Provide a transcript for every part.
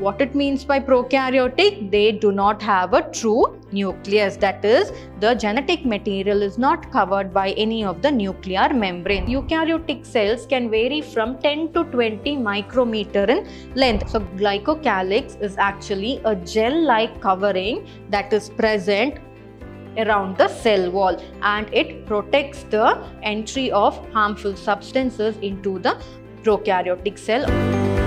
What it means by prokaryotic, they do not have a true nucleus. That is, the genetic material is not covered by any of the nuclear membrane. Eukaryotic cells can vary from 10 to 20 micrometer in length. So, glycocalyx is actually a gel-like covering that is present around the cell wall and it protects the entry of harmful substances into the prokaryotic cell.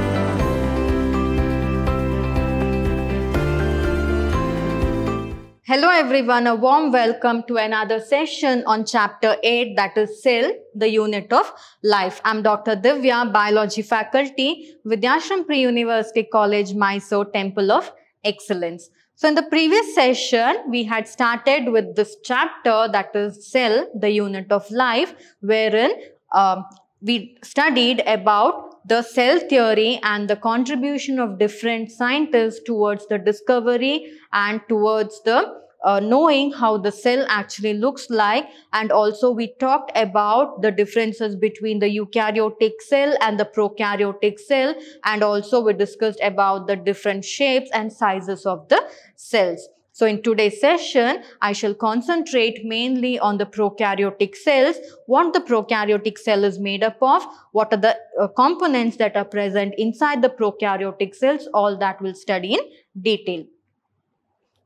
Hello everyone, a warm welcome to another session on chapter 8 that is Cell, the unit of life. I'm Dr. Divya, biology faculty, Vidyashram Pre-University College, Mysore, Temple of Excellence. So in the previous session, we had started with this chapter that is Cell, the unit of life, wherein um, we studied about the cell theory and the contribution of different scientists towards the discovery and towards the uh, knowing how the cell actually looks like and also we talked about the differences between the eukaryotic cell and the prokaryotic cell and also we discussed about the different shapes and sizes of the cells. So in today's session, I shall concentrate mainly on the prokaryotic cells, what the prokaryotic cell is made up of, what are the uh, components that are present inside the prokaryotic cells, all that we'll study in detail.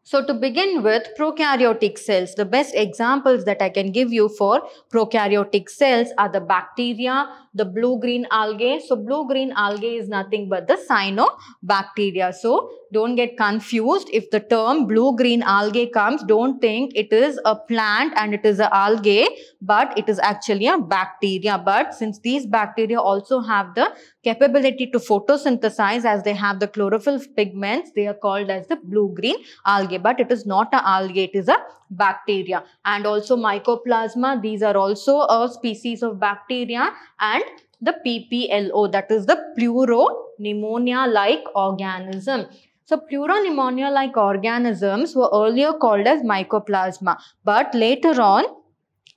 So to begin with, prokaryotic cells, the best examples that I can give you for prokaryotic cells are the bacteria, the blue-green algae. So blue-green algae is nothing but the cyanobacteria. So don't get confused. If the term blue-green algae comes, don't think it is a plant and it is an algae, but it is actually a bacteria. But since these bacteria also have the capability to photosynthesize as they have the chlorophyll pigments, they are called as the blue-green algae. But it is not an algae, it is a bacteria. And also mycoplasma, these are also a species of bacteria and the PPLO, that is the pleuropneumonia-like organism. So pleuropneumonia-like organisms were earlier called as mycoplasma, but later on,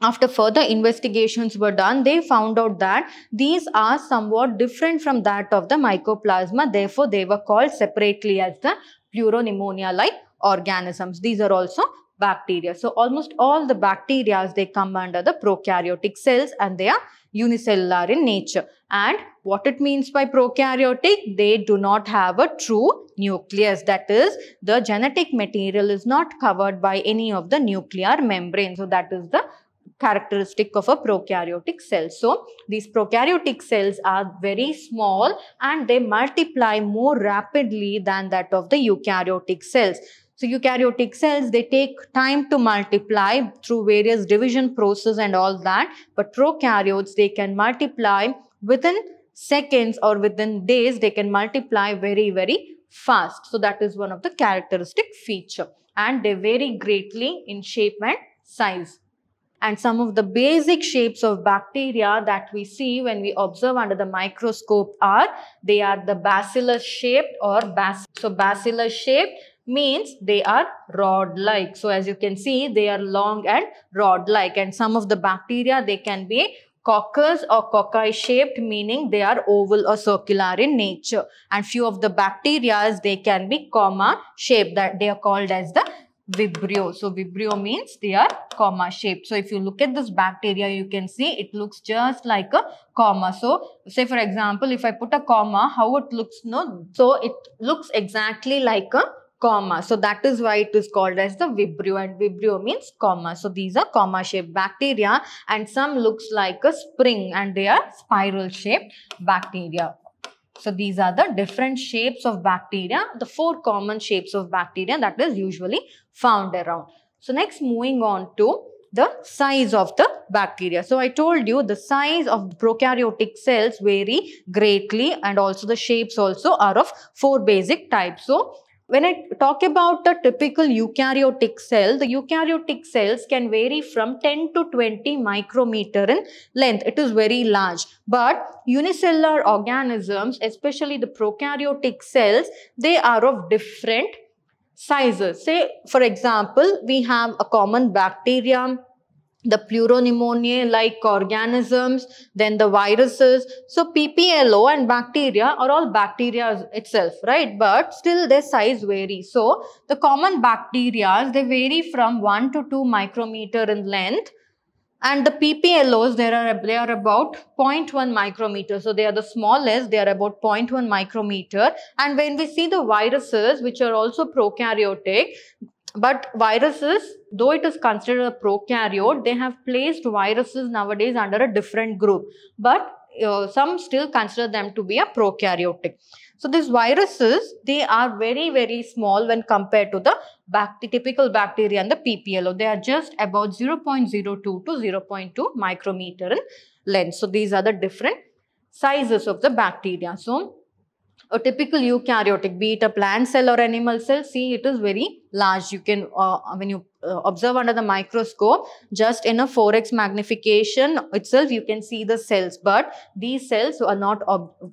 after further investigations were done, they found out that these are somewhat different from that of the mycoplasma. Therefore, they were called separately as the pleuropneumonia-like organisms. These are also bacteria. So almost all the bacteria, they come under the prokaryotic cells and they are unicellular in nature. And what it means by prokaryotic, they do not have a true nucleus. That is, the genetic material is not covered by any of the nuclear membrane. So, that is the characteristic of a prokaryotic cell. So, these prokaryotic cells are very small and they multiply more rapidly than that of the eukaryotic cells. So eukaryotic cells, they take time to multiply through various division process and all that. But prokaryotes, they can multiply within seconds or within days, they can multiply very, very fast. So that is one of the characteristic feature. And they vary greatly in shape and size. And some of the basic shapes of bacteria that we see when we observe under the microscope are, they are the bacillus shaped or bacillus. so bacillus shaped means they are rod-like. So as you can see, they are long and rod-like. And some of the bacteria, they can be coccus or cocci shaped, meaning they are oval or circular in nature. And few of the bacteria, they can be comma shaped that they are called as the vibrio. So vibrio means they are comma shaped. So if you look at this bacteria, you can see it looks just like a comma. So say for example, if I put a comma, how it looks, no? So it looks exactly like a comma. So that is why it is called as the Vibrio and Vibrio means comma. So these are comma shaped bacteria and some looks like a spring and they are spiral shaped bacteria. So these are the different shapes of bacteria, the four common shapes of bacteria that is usually found around. So next moving on to the size of the bacteria. So I told you the size of prokaryotic cells vary greatly and also the shapes also are of four basic types. So when I talk about the typical eukaryotic cell, the eukaryotic cells can vary from 10 to 20 micrometer in length. It is very large. But unicellular organisms, especially the prokaryotic cells, they are of different sizes. Say, for example, we have a common bacterium, the pleuronemonia like organisms, then the viruses. So PPLO and bacteria are all bacteria itself, right? But still their size varies. So the common bacteria, they vary from 1 to 2 micrometer in length. And the PPLOs, there are, they are about 0.1 micrometer. So they are the smallest, they are about 0.1 micrometer. And when we see the viruses, which are also prokaryotic, but viruses, though it is considered a prokaryote, they have placed viruses nowadays under a different group. But uh, some still consider them to be a prokaryotic. So these viruses, they are very, very small when compared to the bac typical bacteria and the PPLO. They are just about 0.02 to 0.2 micrometer in length. So these are the different sizes of the bacteria. So a typical eukaryotic, be it a plant cell or animal cell, see it is very large. You can, uh, uh when you uh, observe under the microscope, just in a 4x magnification itself, you can see the cells. But these cells are not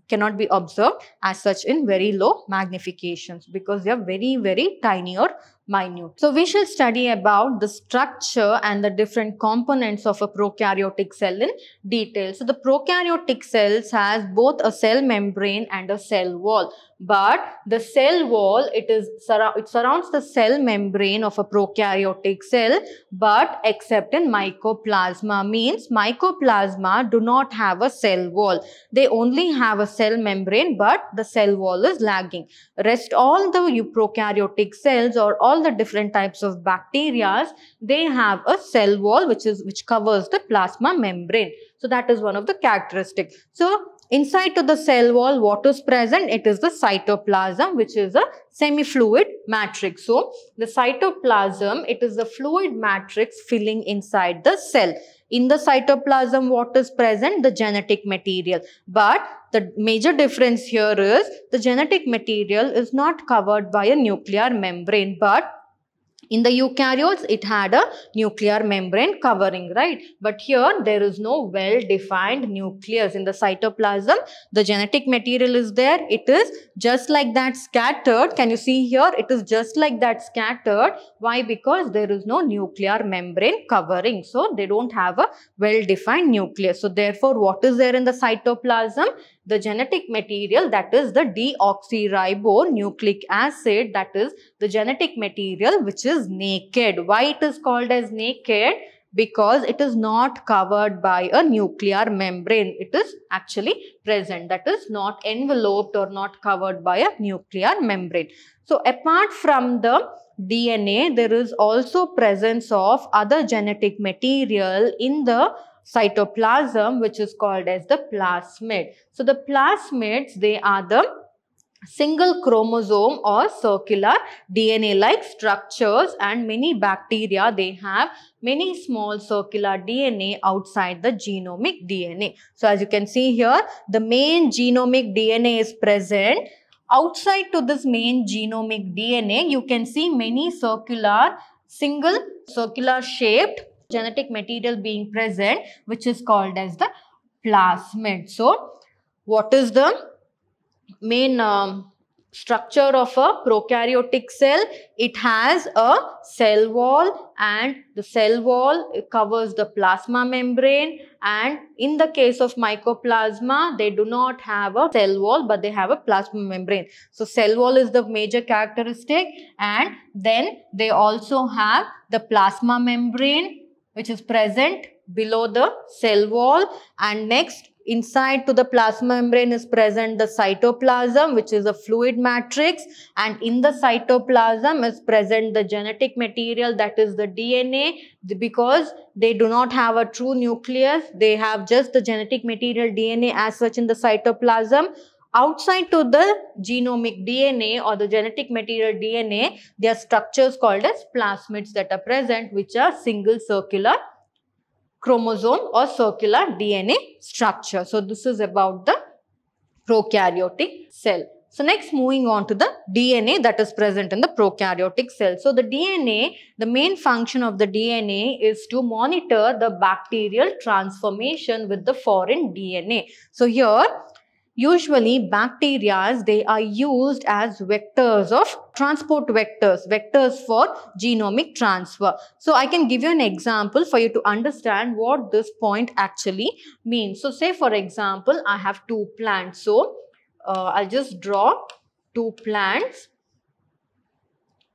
cannot be observed as such in very low magnifications because they are very, very tiny or minute. So we shall study about the structure and the different components of a prokaryotic cell in detail. So the prokaryotic cells has both a cell membrane and a cell wall. But the cell wall, it is it surrounds the cell membrane of a prokaryotic cell, but except in mycoplasma means mycoplasma do not have a cell wall. They only have a cell membrane, but the cell wall is lagging. Rest all the prokaryotic cells or all all the different types of bacteria, they have a cell wall which is which covers the plasma membrane. So that is one of the characteristic. So inside to the cell wall, what is present? It is the cytoplasm, which is a semi-fluid matrix. So the cytoplasm, it is the fluid matrix filling inside the cell in the cytoplasm what is present the genetic material but the major difference here is the genetic material is not covered by a nuclear membrane but in the eukaryotes, it had a nuclear membrane covering, right? But here, there is no well-defined nucleus. In the cytoplasm, the genetic material is there. It is just like that scattered. Can you see here? It is just like that scattered. Why? Because there is no nuclear membrane covering. So, they don't have a well-defined nucleus. So, therefore, what is there in the cytoplasm? the genetic material that is the deoxyribonucleic acid that is the genetic material which is naked. Why it is called as naked? Because it is not covered by a nuclear membrane. It is actually present that is not enveloped or not covered by a nuclear membrane. So apart from the DNA, there is also presence of other genetic material in the cytoplasm which is called as the plasmid. So the plasmids they are the single chromosome or circular DNA like structures and many bacteria they have many small circular DNA outside the genomic DNA. So as you can see here the main genomic DNA is present outside to this main genomic DNA you can see many circular single circular shaped genetic material being present which is called as the plasmid. So what is the main um, structure of a prokaryotic cell? It has a cell wall and the cell wall covers the plasma membrane and in the case of mycoplasma, they do not have a cell wall but they have a plasma membrane. So cell wall is the major characteristic and then they also have the plasma membrane which is present below the cell wall and next inside to the plasma membrane is present the cytoplasm which is a fluid matrix and in the cytoplasm is present the genetic material that is the DNA because they do not have a true nucleus they have just the genetic material DNA as such in the cytoplasm outside to the genomic DNA or the genetic material DNA, there are structures called as plasmids that are present, which are single circular chromosome or circular DNA structure. So this is about the prokaryotic cell. So next moving on to the DNA that is present in the prokaryotic cell. So the DNA, the main function of the DNA is to monitor the bacterial transformation with the foreign DNA. So here Usually bacteria, they are used as vectors of transport vectors, vectors for genomic transfer. So I can give you an example for you to understand what this point actually means. So say for example, I have two plants. So uh, I'll just draw two plants.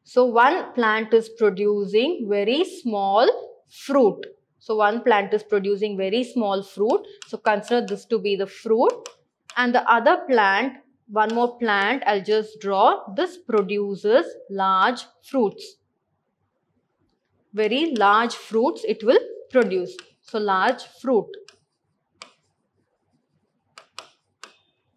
So one plant is producing very small fruit. So one plant is producing very small fruit. So consider this to be the fruit and the other plant, one more plant, I'll just draw. This produces large fruits. Very large fruits it will produce. So, large fruit.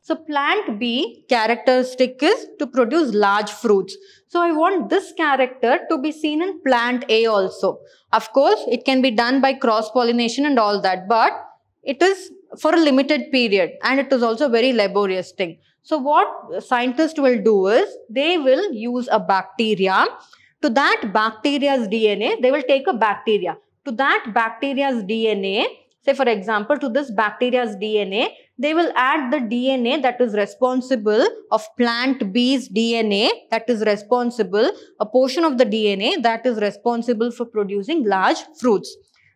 So, plant B characteristic is to produce large fruits. So, I want this character to be seen in plant A also. Of course, it can be done by cross-pollination and all that, but it is for a limited period and it is also a very laborious thing. So what scientists will do is they will use a bacteria. To that bacteria's DNA, they will take a bacteria. To that bacteria's DNA, say for example, to this bacteria's DNA, they will add the DNA that is responsible of plant B's DNA that is responsible, a portion of the DNA that is responsible for producing large fruits.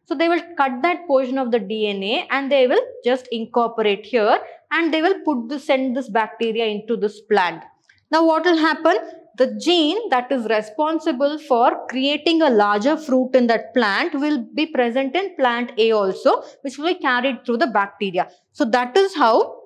So they will cut that portion of the DNA and they will just incorporate here and they will put this, send this bacteria into this plant. Now what will happen? The gene that is responsible for creating a larger fruit in that plant will be present in plant A also, which will be carried through the bacteria. So that is how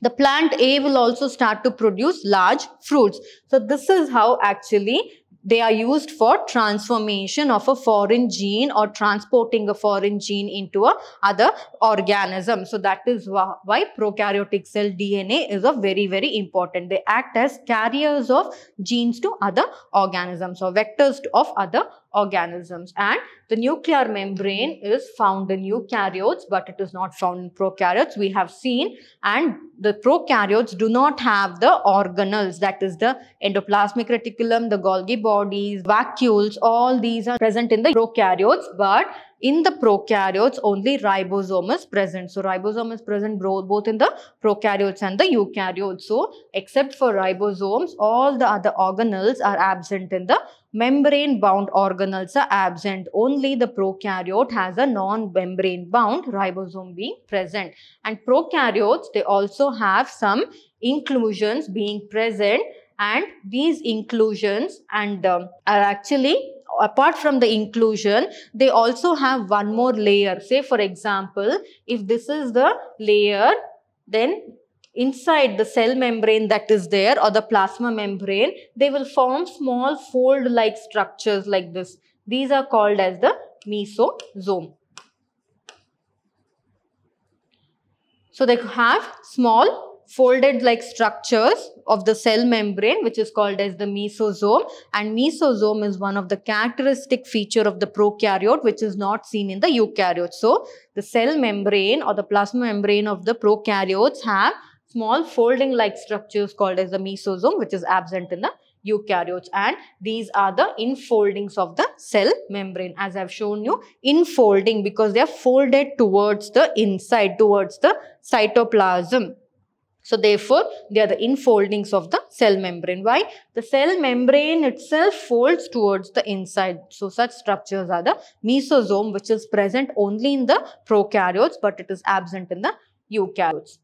the plant A will also start to produce large fruits. So this is how actually they are used for transformation of a foreign gene or transporting a foreign gene into a other organism. So that is why prokaryotic cell DNA is a very, very important. They act as carriers of genes to other organisms or vectors of other organisms and the nuclear membrane is found in eukaryotes but it is not found in prokaryotes we have seen and the prokaryotes do not have the organelles that is the endoplasmic reticulum the golgi bodies vacuoles all these are present in the prokaryotes but in the prokaryotes only ribosome is present so ribosome is present both in the prokaryotes and the eukaryotes so except for ribosomes all the other organelles are absent in the membrane bound organelles are absent. Only the prokaryote has a non-membrane bound ribosome being present. And prokaryotes, they also have some inclusions being present and these inclusions and um, are actually apart from the inclusion, they also have one more layer. Say, for example, if this is the layer, then inside the cell membrane that is there or the plasma membrane, they will form small fold-like structures like this. These are called as the mesosome. So they have small folded like structures of the cell membrane which is called as the mesosome and mesosome is one of the characteristic feature of the prokaryote which is not seen in the eukaryote. So the cell membrane or the plasma membrane of the prokaryotes have small folding-like structures called as the mesosome, which is absent in the eukaryotes and these are the infoldings of the cell membrane as I've shown you infolding because they are folded towards the inside towards the cytoplasm. So therefore they are the infoldings of the cell membrane. Why? The cell membrane itself folds towards the inside. So such structures are the mesosome which is present only in the prokaryotes but it is absent in the eukaryotes.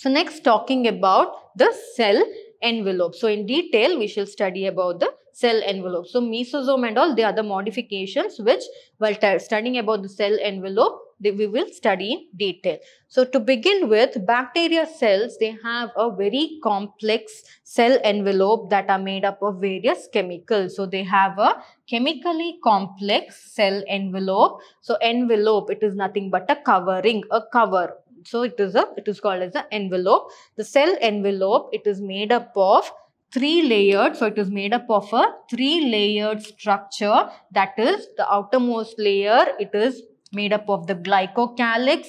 So next talking about the cell envelope. So in detail, we shall study about the cell envelope. So mesosome and all, they are the modifications which while studying about the cell envelope, they, we will study in detail. So to begin with, bacteria cells, they have a very complex cell envelope that are made up of various chemicals. So they have a chemically complex cell envelope. So envelope, it is nothing but a covering, a cover so it is a it is called as an envelope. The cell envelope it is made up of three layered so it is made up of a three layered structure that is the outermost layer it is made up of the glycocalyx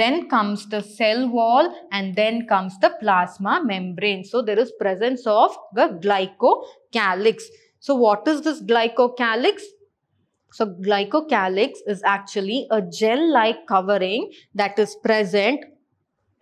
then comes the cell wall and then comes the plasma membrane so there is presence of the glycocalyx so what is this glycocalyx so glycocalyx is actually a gel-like covering that is present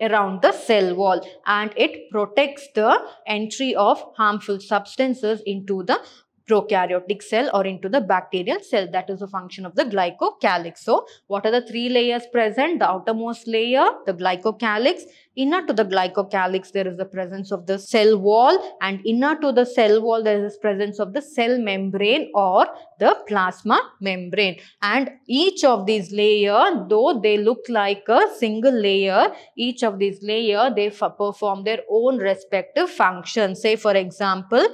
around the cell wall and it protects the entry of harmful substances into the prokaryotic cell or into the bacterial cell. That is a function of the glycocalyx. So, what are the three layers present? The outermost layer, the glycocalyx. Inner to the glycocalyx, there is the presence of the cell wall and inner to the cell wall, there is presence of the cell membrane or the plasma membrane. And each of these layer, though they look like a single layer, each of these layer, they perform their own respective functions. Say, for example,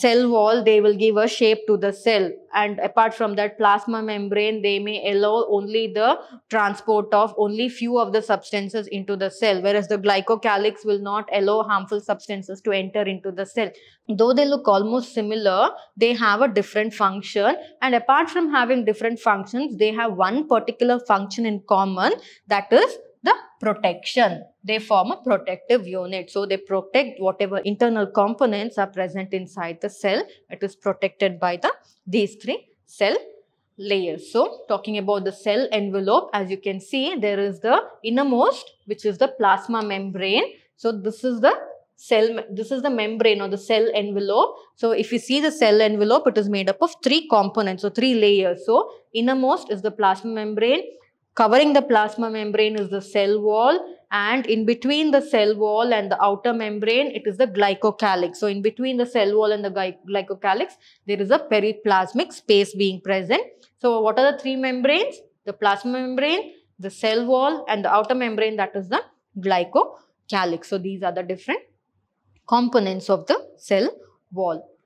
cell wall, they will give a shape to the cell. And apart from that plasma membrane, they may allow only the transport of only few of the substances into the cell, whereas the glycocalyx will not allow harmful substances to enter into the cell. Though they look almost similar, they have a different function. And apart from having different functions, they have one particular function in common that is protection. They form a protective unit. So they protect whatever internal components are present inside the cell. It is protected by the these three cell layers. So talking about the cell envelope, as you can see, there is the innermost, which is the plasma membrane. So this is the cell, this is the membrane or the cell envelope. So if you see the cell envelope, it is made up of three components, so three layers. So innermost is the plasma membrane, Covering the plasma membrane is the cell wall and in between the cell wall and the outer membrane, it is the glycocalyx. So in between the cell wall and the glycocalyx, there is a periplasmic space being present. So what are the three membranes? The plasma membrane, the cell wall and the outer membrane that is the glycocalyx. So these are the different components of the cell wall.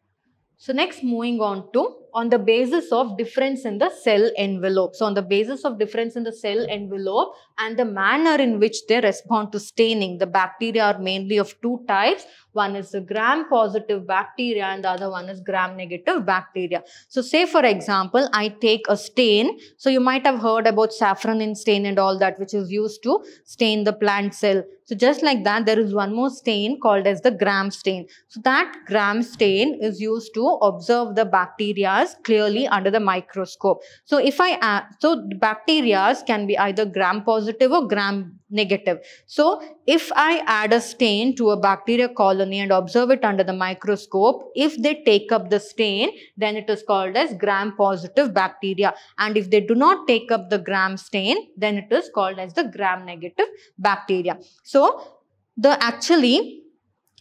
So next moving on to on the basis of difference in the cell envelope. So on the basis of difference in the cell envelope and the manner in which they respond to staining. The bacteria are mainly of two types. One is the gram-positive bacteria and the other one is gram-negative bacteria. So say for example, I take a stain. So you might have heard about saffronin stain and all that which is used to stain the plant cell. So just like that, there is one more stain called as the gram stain. So that gram stain is used to observe the bacteria clearly under the microscope. So if I, so bacteria can be either gram positive or gram negative. So if I add a stain to a bacteria colony and observe it under the microscope, if they take up the stain, then it is called as gram positive bacteria. And if they do not take up the gram stain, then it is called as the gram negative bacteria. So the actually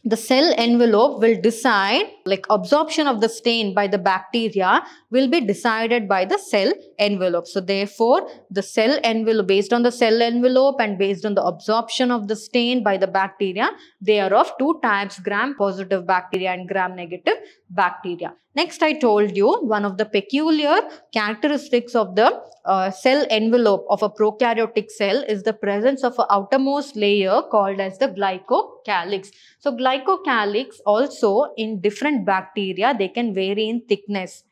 the cell envelope will decide like absorption of the stain by the bacteria will be decided by the cell envelope. So therefore, the cell envelope based on the cell envelope and based on the absorption of the stain by the bacteria, they are of two types gram positive bacteria and gram negative bacteria. Next, I told you one of the peculiar characteristics of the uh, cell envelope of a prokaryotic cell is the presence of an outermost layer called as the glycocalyx. So, glycocalyx also in different bacteria, they can vary in thickness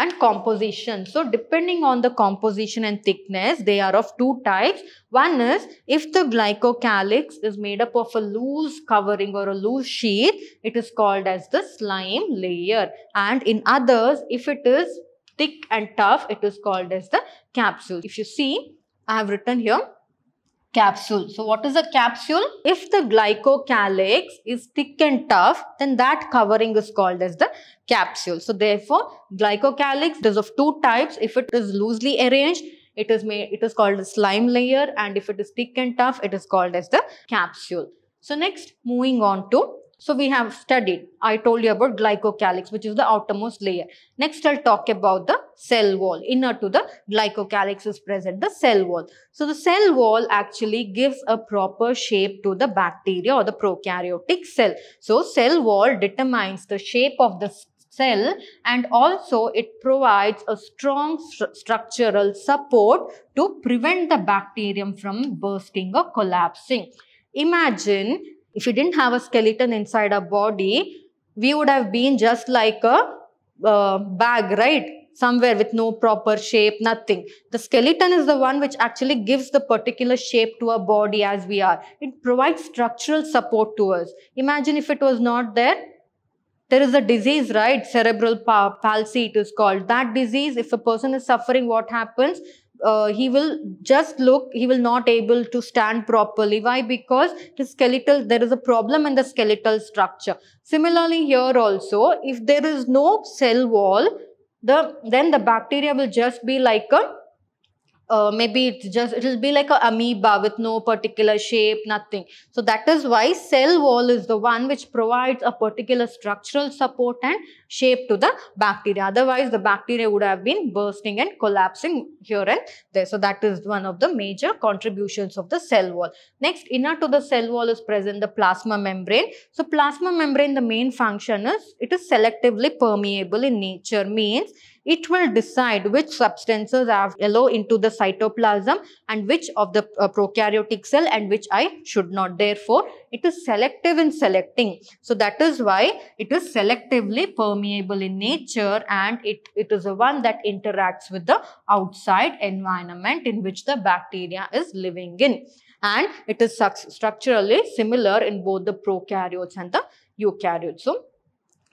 and composition. So depending on the composition and thickness, they are of two types. One is if the glycocalyx is made up of a loose covering or a loose sheet, it is called as the slime layer. And in others, if it is thick and tough, it is called as the capsule. If you see, I have written here capsule. So what is a capsule? If the glycocalyx is thick and tough, then that covering is called as the capsule. So therefore, glycocalyx is of two types. If it is loosely arranged, it is made, it is called the slime layer and if it is thick and tough, it is called as the capsule. So next, moving on to so we have studied, I told you about glycocalyx, which is the outermost layer. Next, I'll talk about the cell wall. Inner to the glycocalyx is present, the cell wall. So the cell wall actually gives a proper shape to the bacteria or the prokaryotic cell. So cell wall determines the shape of the cell and also it provides a strong structural support to prevent the bacterium from bursting or collapsing. Imagine if we didn't have a skeleton inside our body, we would have been just like a uh, bag, right? Somewhere with no proper shape, nothing. The skeleton is the one which actually gives the particular shape to our body as we are. It provides structural support to us. Imagine if it was not there, there is a disease, right? Cerebral palsy, it is called. That disease, if a person is suffering, what happens? uh, he will just look, he will not able to stand properly. Why? Because the skeletal, there is a problem in the skeletal structure. Similarly, here also, if there is no cell wall, the, then the bacteria will just be like a uh, maybe it's just it'll be like a amoeba with no particular shape nothing so that is why cell wall is the one which provides a particular structural support and shape to the bacteria otherwise the bacteria would have been bursting and collapsing here and there so that is one of the major contributions of the cell wall next inner to the cell wall is present the plasma membrane so plasma membrane the main function is it is selectively permeable in nature means it will decide which substances are allowed into the cytoplasm and which of the uh, prokaryotic cell and which I should not. Therefore, it is selective in selecting. So that is why it is selectively permeable in nature and it, it is the one that interacts with the outside environment in which the bacteria is living in. And it is structurally similar in both the prokaryotes and the eukaryotes. So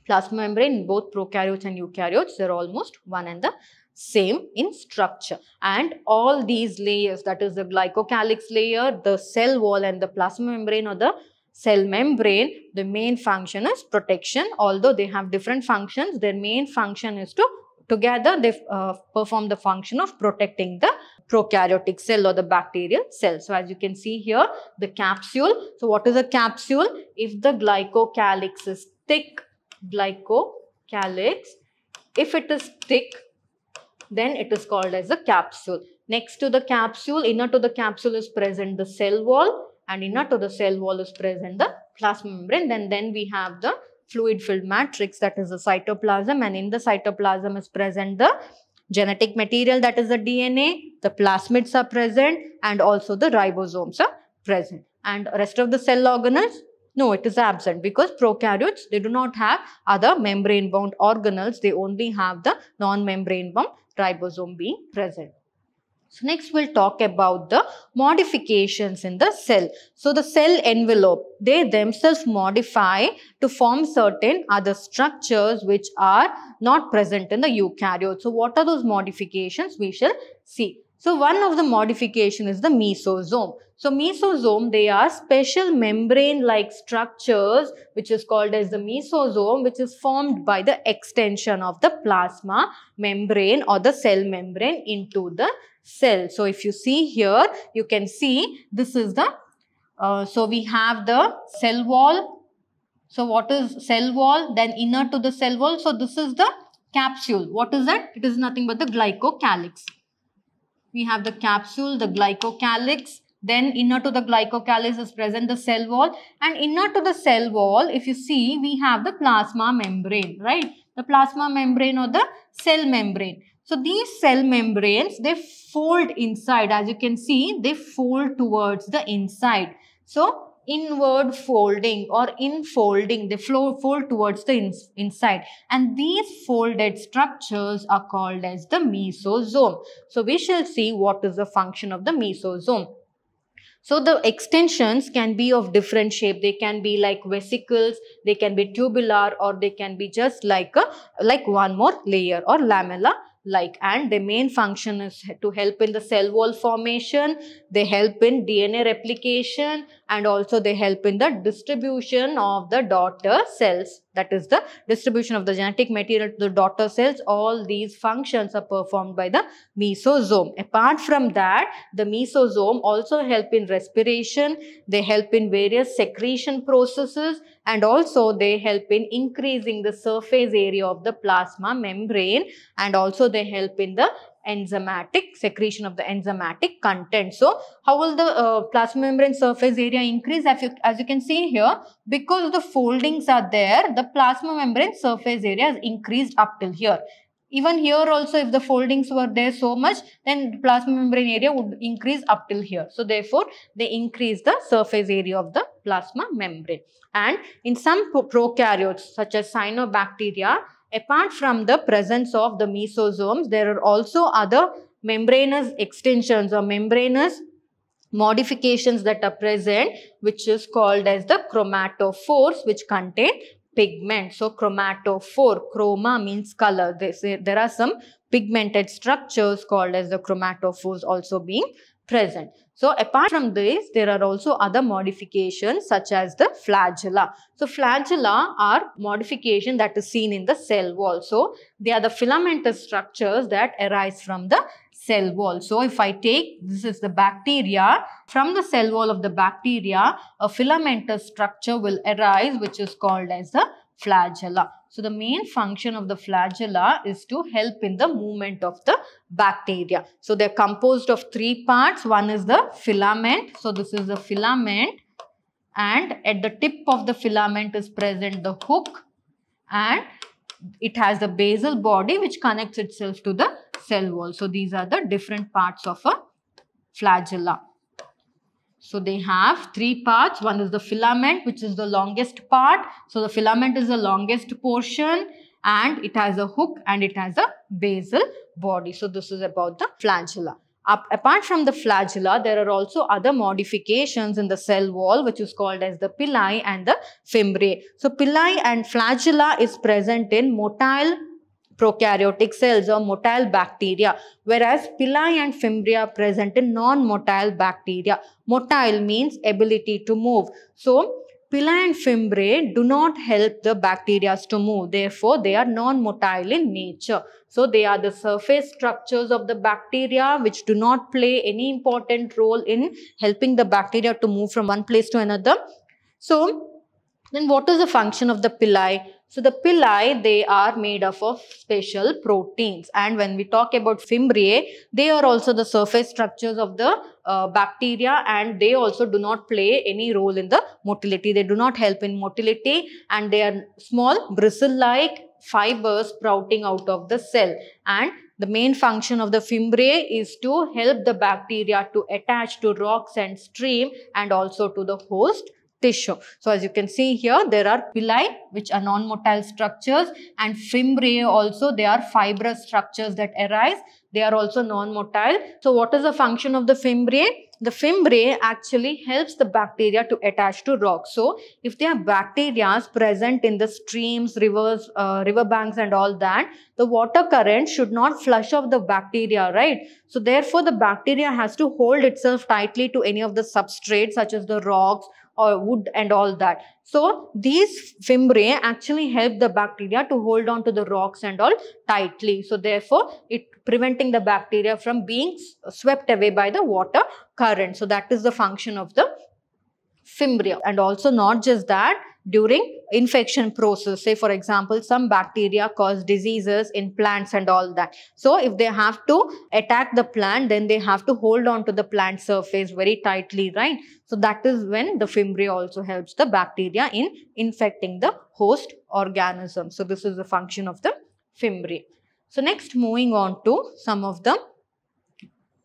Plasma membrane, both prokaryotes and eukaryotes, they're almost one and the same in structure and all these layers that is the glycocalyx layer the cell wall and the plasma membrane or the cell membrane the main function is protection although they have different functions their main function is to together they uh, perform the function of protecting the prokaryotic cell or the bacterial cell so as you can see here the capsule so what is a capsule if the glycocalyx is thick glycocalyx. If it is thick, then it is called as a capsule. Next to the capsule, inner to the capsule is present the cell wall and inner to the cell wall is present the plasma membrane. Then, then we have the fluid filled matrix that is the cytoplasm and in the cytoplasm is present the genetic material that is the DNA, the plasmids are present and also the ribosomes are present. And rest of the cell organelles no, it is absent because prokaryotes, they do not have other membrane-bound organelles. They only have the non-membrane-bound ribosome being present. So next we'll talk about the modifications in the cell. So the cell envelope, they themselves modify to form certain other structures which are not present in the eukaryote. So what are those modifications we shall see. So one of the modification is the mesosome. So mesosome, they are special membrane-like structures, which is called as the mesosome, which is formed by the extension of the plasma membrane or the cell membrane into the cell. So if you see here, you can see this is the, uh, so we have the cell wall. So what is cell wall? Then inner to the cell wall. So this is the capsule. What is that? It is nothing but the glycocalyx. We have the capsule, the glycocalyx, then inner to the glycocalyx is present the cell wall and inner to the cell wall if you see we have the plasma membrane right. The plasma membrane or the cell membrane. So these cell membranes they fold inside as you can see they fold towards the inside. So inward folding or infolding they flow, fold towards the in, inside and these folded structures are called as the mesosome so we shall see what is the function of the mesosome so the extensions can be of different shape. They can be like vesicles, they can be tubular or they can be just like a like one more layer or lamella like and the main function is to help in the cell wall formation. They help in DNA replication and also they help in the distribution of the daughter cells that is the distribution of the genetic material to the daughter cells all these functions are performed by the mesosome apart from that the mesosome also help in respiration they help in various secretion processes and also they help in increasing the surface area of the plasma membrane and also they help in the enzymatic secretion of the enzymatic content. So how will the uh, plasma membrane surface area increase as you, as you can see here because the foldings are there the plasma membrane surface area has increased up till here. Even here also if the foldings were there so much then the plasma membrane area would increase up till here. So therefore they increase the surface area of the plasma membrane and in some prokaryotes such as cyanobacteria Apart from the presence of the mesosomes, there are also other membranous extensions or membranous modifications that are present which is called as the chromatophores which contain pigment. So chromatophore, chroma means color. There are some pigmented structures called as the chromatophores also being present. So apart from this, there are also other modifications such as the flagella. So flagella are modification that is seen in the cell wall. So they are the filamentous structures that arise from the cell wall. So if I take, this is the bacteria, from the cell wall of the bacteria, a filamentous structure will arise which is called as the flagella. So the main function of the flagella is to help in the movement of the bacteria. So they're composed of three parts. One is the filament. So this is the filament and at the tip of the filament is present the hook and it has the basal body which connects itself to the cell wall. So these are the different parts of a flagella. So they have three parts. One is the filament, which is the longest part. So the filament is the longest portion and it has a hook and it has a basal body. So this is about the flagella. Up, apart from the flagella, there are also other modifications in the cell wall which is called as the pili and the fimbriae. So pili and flagella is present in motile prokaryotic cells or motile bacteria, whereas pili and fimbria present in non-motile bacteria. Motile means ability to move. So, pili and fimbriae do not help the bacteria to move. Therefore, they are non-motile in nature. So, they are the surface structures of the bacteria which do not play any important role in helping the bacteria to move from one place to another. So, then what is the function of the pili? So the pili, they are made up of special proteins. And when we talk about fimbriae, they are also the surface structures of the uh, bacteria and they also do not play any role in the motility. They do not help in motility and they are small bristle-like fibers sprouting out of the cell. And the main function of the fimbriae is to help the bacteria to attach to rocks and stream and also to the host tissue. So as you can see here, there are pili, which are non-motile structures and fimbriae also, they are fibrous structures that arise. They are also non-motile. So what is the function of the fimbriae? The fimbriae actually helps the bacteria to attach to rocks. So if there are bacteria present in the streams, rivers, uh, river banks and all that, the water current should not flush off the bacteria, right? So therefore the bacteria has to hold itself tightly to any of the substrates such as the rocks or wood and all that. So these fimbriae actually help the bacteria to hold on to the rocks and all tightly. So therefore, it preventing the bacteria from being swept away by the water current. So that is the function of the fimbria. And also not just that, during infection process. Say for example, some bacteria cause diseases in plants and all that. So if they have to attack the plant, then they have to hold on to the plant surface very tightly, right? So that is when the fimbria also helps the bacteria in infecting the host organism. So this is the function of the fimbria. So next moving on to some of the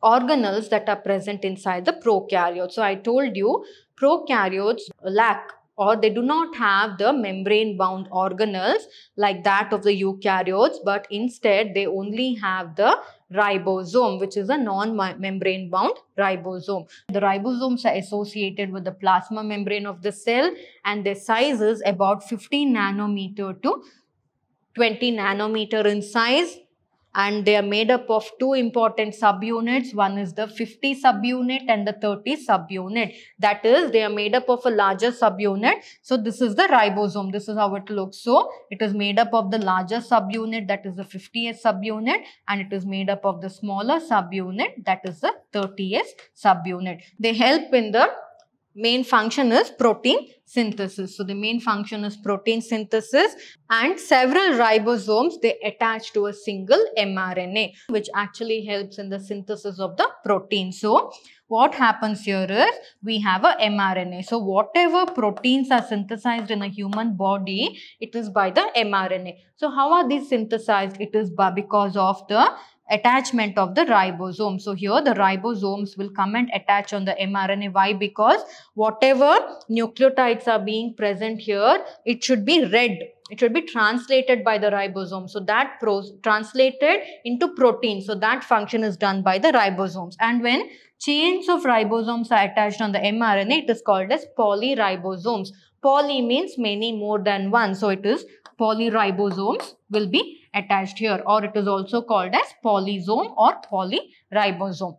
organelles that are present inside the prokaryote. So I told you prokaryotes lack or they do not have the membrane-bound organelles like that of the eukaryotes, but instead they only have the ribosome, which is a non-membrane bound ribosome. The ribosomes are associated with the plasma membrane of the cell and their size is about 15 nanometer to 20 nanometer in size and they are made up of two important subunits. One is the 50 subunit and the 30 subunit. That is, they are made up of a larger subunit. So this is the ribosome. This is how it looks. So it is made up of the larger subunit that is the 50th subunit and it is made up of the smaller subunit that is the 30th subunit. They help in the main function is protein synthesis. So the main function is protein synthesis and several ribosomes, they attach to a single mRNA, which actually helps in the synthesis of the protein. So what happens here is we have a mRNA. So whatever proteins are synthesized in a human body, it is by the mRNA. So how are these synthesized? It is by because of the attachment of the ribosome. So here the ribosomes will come and attach on the mRNA. Why? Because whatever nucleotides are being present here, it should be read. It should be translated by the ribosome. So that translated into protein. So that function is done by the ribosomes. And when chains of ribosomes are attached on the mRNA, it is called as polyribosomes. Poly means many more than one. So it is polyribosomes will be attached here or it is also called as polysome or polyribosome.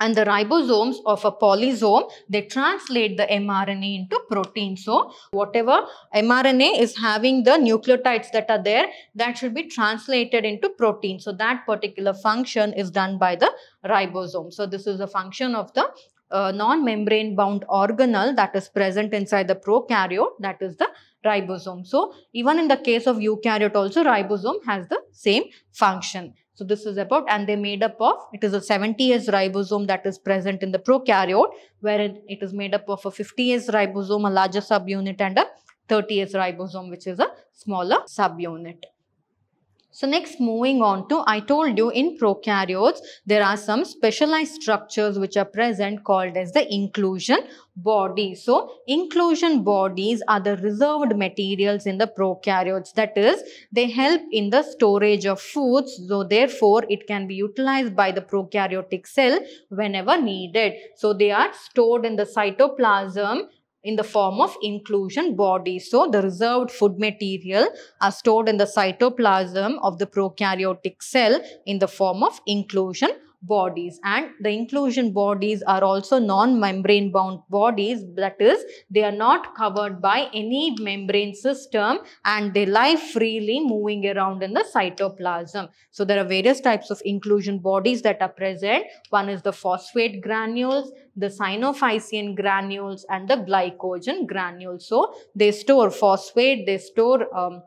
And the ribosomes of a polysome, they translate the mRNA into protein. So whatever mRNA is having the nucleotides that are there, that should be translated into protein. So that particular function is done by the ribosome. So this is a function of the uh, non-membrane bound organelle that is present inside the prokaryote, that is the ribosome. So even in the case of eukaryote also ribosome has the same function. So this is about and they made up of it is a 70S ribosome that is present in the prokaryote wherein it is made up of a 50S ribosome a larger subunit and a 30S ribosome which is a smaller subunit. So next moving on to, I told you in prokaryotes, there are some specialized structures which are present called as the inclusion body. So inclusion bodies are the reserved materials in the prokaryotes. That is, they help in the storage of foods. So therefore, it can be utilized by the prokaryotic cell whenever needed. So they are stored in the cytoplasm in the form of inclusion bodies. So the reserved food material are stored in the cytoplasm of the prokaryotic cell in the form of inclusion bodies and the inclusion bodies are also non-membrane bound bodies that is they are not covered by any membrane system and they lie freely moving around in the cytoplasm. So there are various types of inclusion bodies that are present. One is the phosphate granules, the cyanophycin granules and the glycogen granules. So they store phosphate, they store um,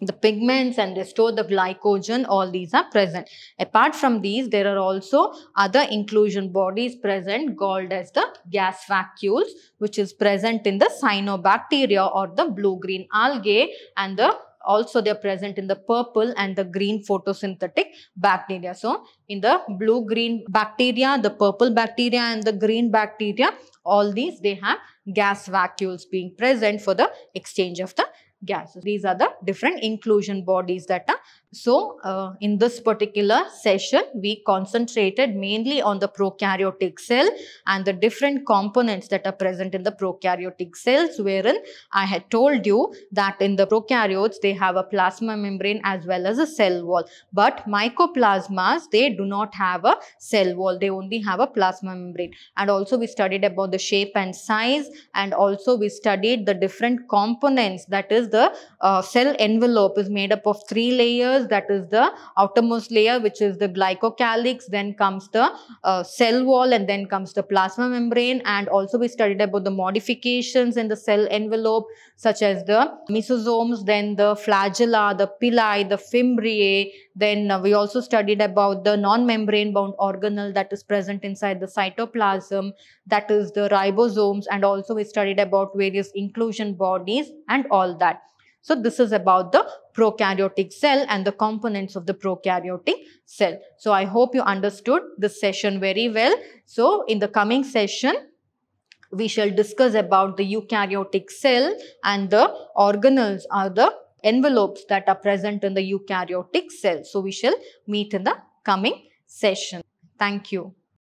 the pigments and restore store the glycogen all these are present apart from these there are also other inclusion bodies present called as the gas vacuoles which is present in the cyanobacteria or the blue green algae and the also they are present in the purple and the green photosynthetic bacteria. So, in the blue-green bacteria, the purple bacteria and the green bacteria, all these they have gas vacuoles being present for the exchange of the gases. These are the different inclusion bodies that are. So, uh, in this particular session, we concentrated mainly on the prokaryotic cell and the different components that are present in the prokaryotic cells, wherein I had told you that in the prokaryotes, they have a plasma membrane as well as a cell wall. But mycoplasmas, they do not have a cell wall. They only have a plasma membrane. And also, we studied about the shape and size and also we studied the different components that is the uh, cell envelope is made up of three layers. That is the outermost layer, which is the glycocalyx. Then comes the uh, cell wall and then comes the plasma membrane. And also we studied about the modifications in the cell envelope, such as the mesosomes, then the flagella, the pili, the fimbriae. Then uh, we also studied about the non-membrane bound organelle that is present inside the cytoplasm, that is the ribosomes. And also we studied about various inclusion bodies and all that. So this is about the prokaryotic cell and the components of the prokaryotic cell. So I hope you understood this session very well. So in the coming session, we shall discuss about the eukaryotic cell and the organelles are the envelopes that are present in the eukaryotic cell. So we shall meet in the coming session. Thank you.